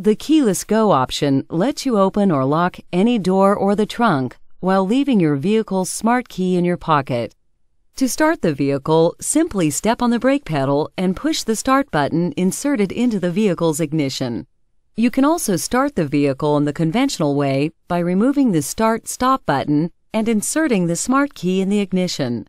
The keyless go option lets you open or lock any door or the trunk while leaving your vehicle's smart key in your pocket. To start the vehicle, simply step on the brake pedal and push the start button inserted into the vehicle's ignition. You can also start the vehicle in the conventional way by removing the start-stop button and inserting the smart key in the ignition.